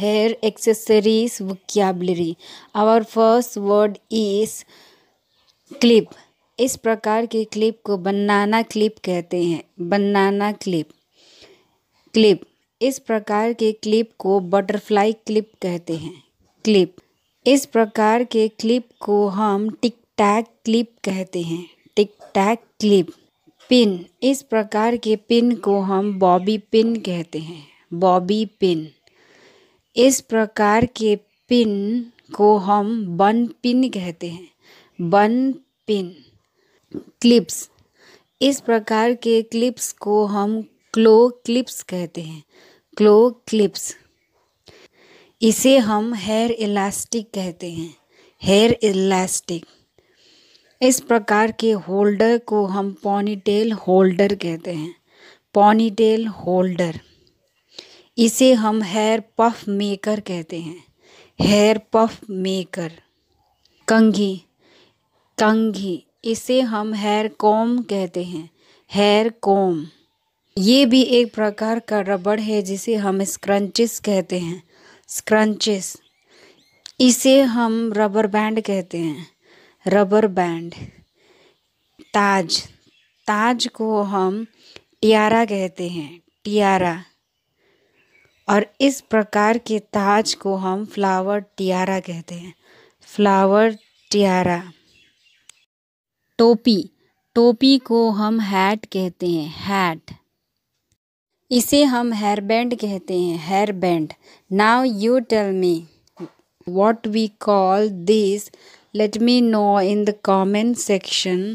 hair accessories vocabulary our first word is clip इस प्रकार के क्लिप को बनाना क्लिप कहते हैं बनाना क्लिप क्लिप इस प्रकार के क्लिप को बटरफ्लाई क्लिप कहते हैं क्लिप इस प्रकार के क्लिप को हम टिक टैक क्लिप कहते हैं टिक टैक क्लिप पिन इस प्रकार के पिन को हम बॉबी पिन कहते हैं बॉबी पिन इस प्रकार के पिन को हम बन पिन कहते हैं बन पिन क्लिप्स इस प्रकार के क्लिप्स को हम क्लो क्लिप्स कहते हैं क्लो क्लिप्स इसे हम हेयर इलास्टिक कहते हैं हेयर इलास्टिक इस प्रकार के होल्डर को हम पॉनीटेल होल्डर कहते हैं पॉनीटेल होल्डर इसे हम हेयर पफ मेकर कहते हैं हेयर पफ मेकर कंघी कंघी इसे हम हेयर कॉम कहते हैं हेयर कॉम ये भी एक प्रकार का रबड़ है जिसे हम स्क्रंचिस कहते हैं स्क्रंचिस इसे हम रबर बैंड कहते हैं रबर बैंड ताज ताज को हम टियारा कहते हैं टियारा और इस प्रकार के ताज को हम फ्लावर टियारा कहते हैं फ्लावर टियारा टोपी टोपी को हम हैट कहते हैं हैट इसे हम हेयर बैंड कहते हैं hair band now you tell me what we call this let me know in the comment section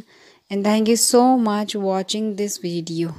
and thank you so much watching this video